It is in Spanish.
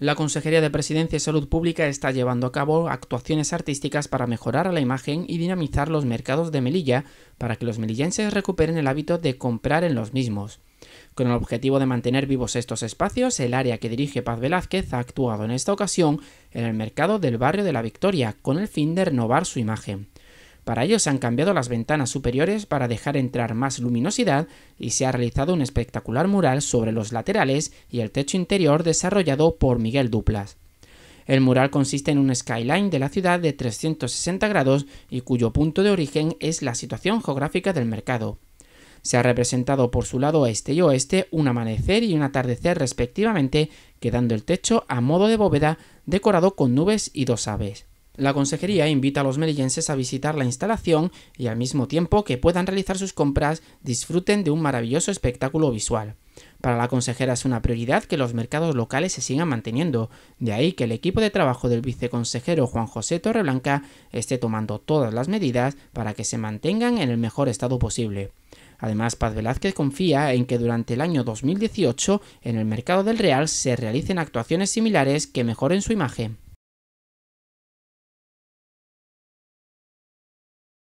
La Consejería de Presidencia y Salud Pública está llevando a cabo actuaciones artísticas para mejorar la imagen y dinamizar los mercados de Melilla para que los melillenses recuperen el hábito de comprar en los mismos. Con el objetivo de mantener vivos estos espacios, el área que dirige Paz Velázquez ha actuado en esta ocasión en el mercado del barrio de la Victoria con el fin de renovar su imagen. Para ello se han cambiado las ventanas superiores para dejar entrar más luminosidad y se ha realizado un espectacular mural sobre los laterales y el techo interior desarrollado por Miguel Duplas. El mural consiste en un skyline de la ciudad de 360 grados y cuyo punto de origen es la situación geográfica del mercado. Se ha representado por su lado este y oeste un amanecer y un atardecer respectivamente, quedando el techo a modo de bóveda decorado con nubes y dos aves. La consejería invita a los merillenses a visitar la instalación y al mismo tiempo que puedan realizar sus compras disfruten de un maravilloso espectáculo visual. Para la consejera es una prioridad que los mercados locales se sigan manteniendo, de ahí que el equipo de trabajo del viceconsejero Juan José Torreblanca esté tomando todas las medidas para que se mantengan en el mejor estado posible. Además, Paz Velázquez confía en que durante el año 2018 en el mercado del Real se realicen actuaciones similares que mejoren su imagen.